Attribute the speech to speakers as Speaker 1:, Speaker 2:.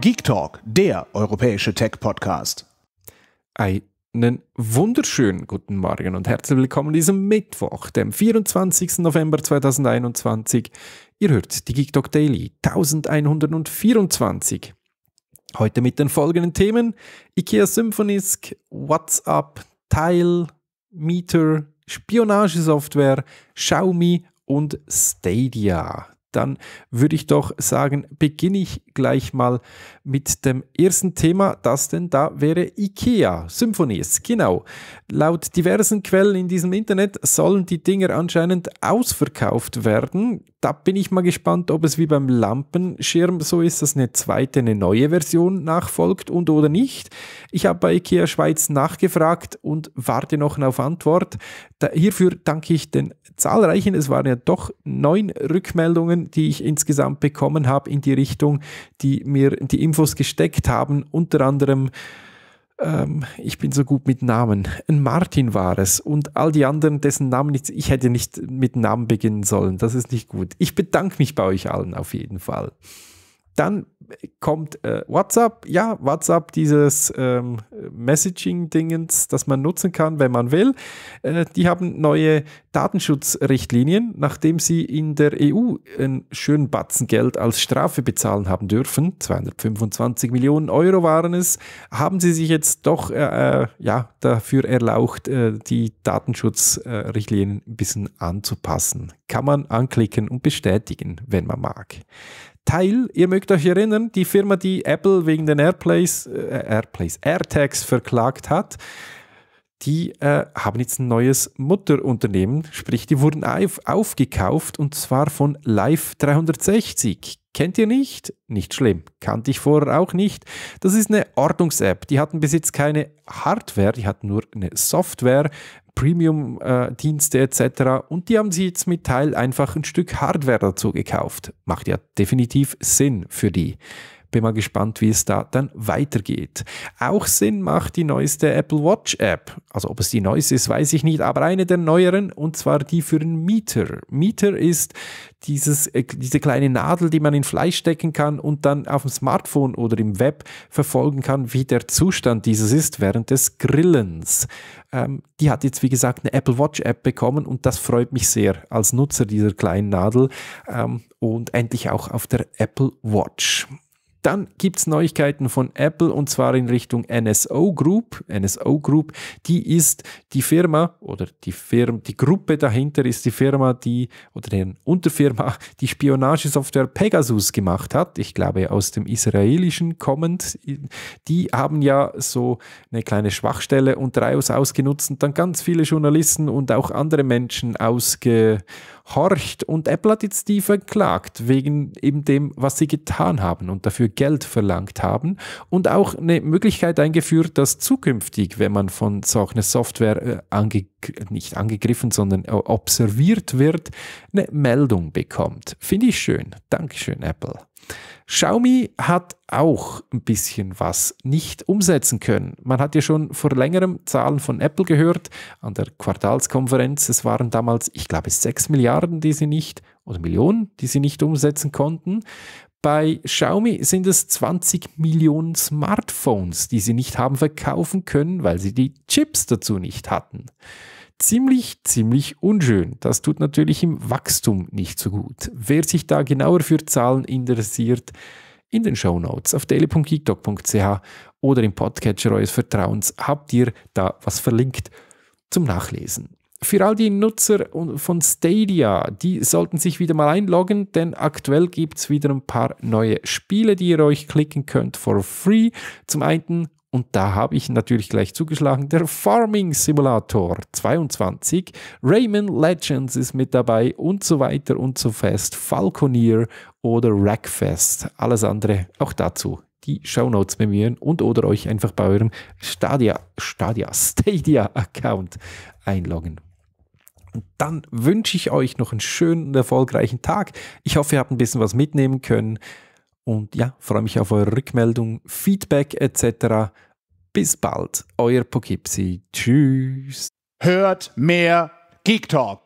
Speaker 1: Geek Talk, der europäische Tech-Podcast. Einen wunderschönen guten Morgen und herzlich willkommen an diesem Mittwoch, dem 24. November 2021. Ihr hört die Geek Talk Daily 1124. Heute mit den folgenden Themen: IKEA Symphonisk, WhatsApp, Tile, Meter, Spionagesoftware, Xiaomi und Stadia dann würde ich doch sagen, beginne ich gleich mal mit dem ersten Thema, das denn da wäre IKEA Symphonies. Genau. Laut diversen Quellen in diesem Internet sollen die Dinger anscheinend ausverkauft werden da bin ich mal gespannt, ob es wie beim Lampenschirm so ist, dass eine zweite, eine neue Version nachfolgt und oder nicht. Ich habe bei IKEA Schweiz nachgefragt und warte noch auf Antwort. Da, hierfür danke ich den zahlreichen, es waren ja doch neun Rückmeldungen, die ich insgesamt bekommen habe in die Richtung, die mir die Infos gesteckt haben, unter anderem ähm, ich bin so gut mit Namen. Ein Martin war es und all die anderen, dessen Namen ich, ich hätte nicht mit Namen beginnen sollen. Das ist nicht gut. Ich bedanke mich bei euch allen auf jeden Fall. Dann kommt äh, WhatsApp. Ja, WhatsApp, dieses ähm, Messaging-Dingens, das man nutzen kann, wenn man will. Äh, die haben neue Datenschutzrichtlinien, nachdem sie in der EU einen schönen Batzen Geld als Strafe bezahlen haben dürfen. 225 Millionen Euro waren es. Haben sie sich jetzt doch äh, äh ja, dafür erlaucht, äh, die Datenschutzrichtlinien ein bisschen anzupassen. Kann man anklicken und bestätigen, wenn man mag. Teil, ihr mögt euch erinnern, die Firma, die Apple wegen den Airplays, äh, Airplays, AirTags verklagt hat, die äh, haben jetzt ein neues Mutterunternehmen, sprich, die wurden auf, aufgekauft und zwar von Live 360. Kennt ihr nicht? Nicht schlimm. Kannte ich vorher auch nicht. Das ist eine ordnungs app Die hatten bis jetzt keine Hardware, die hatten nur eine Software. Premium-Dienste etc. Und die haben sie jetzt mit Teil einfach ein Stück Hardware dazu gekauft. Macht ja definitiv Sinn für die. Bin mal gespannt, wie es da dann weitergeht. Auch Sinn macht die neueste Apple Watch App. Also ob es die neueste ist, weiß ich nicht, aber eine der neueren und zwar die für den Mieter. Mieter ist dieses, äh, diese kleine Nadel, die man in Fleisch stecken kann und dann auf dem Smartphone oder im Web verfolgen kann, wie der Zustand dieses ist während des Grillens. Ähm, die hat jetzt, wie gesagt, eine Apple Watch App bekommen und das freut mich sehr als Nutzer dieser kleinen Nadel ähm, und endlich auch auf der Apple Watch. Dann gibt es Neuigkeiten von Apple und zwar in Richtung NSO Group. NSO Group, die ist die Firma oder die, Firma, die Gruppe dahinter ist die Firma, die oder deren Unterfirma die Spionagesoftware Pegasus gemacht hat. Ich glaube aus dem israelischen kommend. Die haben ja so eine kleine Schwachstelle unter iOS ausgenutzt und dann ganz viele Journalisten und auch andere Menschen ausge horcht. Und Apple hat jetzt die verklagt wegen eben dem, was sie getan haben und dafür Geld verlangt haben. Und auch eine Möglichkeit eingeführt, dass zukünftig, wenn man von solcher Software äh, ange nicht angegriffen, sondern observiert wird, eine Meldung bekommt. Finde ich schön. Dankeschön, Apple. Xiaomi hat auch ein bisschen was nicht umsetzen können. Man hat ja schon vor längerem Zahlen von Apple gehört an der Quartalskonferenz. Es waren damals, ich glaube, 6 Milliarden, die sie nicht, oder Millionen, die sie nicht umsetzen konnten. Bei Xiaomi sind es 20 Millionen Smartphones, die sie nicht haben verkaufen können, weil sie die Chips dazu nicht hatten. Ziemlich, ziemlich unschön. Das tut natürlich im Wachstum nicht so gut. Wer sich da genauer für Zahlen interessiert, in den Show Notes auf daily.geektalk.ch oder im Podcatcher eures Vertrauens habt ihr da was verlinkt zum Nachlesen. Für all die Nutzer von Stadia, die sollten sich wieder mal einloggen, denn aktuell gibt es wieder ein paar neue Spiele, die ihr euch klicken könnt for free. Zum einen und da habe ich natürlich gleich zugeschlagen. Der Farming Simulator 22, Rayman Legends ist mit dabei und so weiter und so fest. Falconier oder Rackfest. Alles andere auch dazu die Shownotes bemühen und oder euch einfach bei eurem Stadia, Stadia, Stadia Account einloggen. dann wünsche ich euch noch einen schönen und erfolgreichen Tag. Ich hoffe, ihr habt ein bisschen was mitnehmen können. Und ja, freue mich auf eure Rückmeldung, Feedback etc. Bis bald, euer Poughkeepsie. Tschüss. Hört mehr Geek Talk.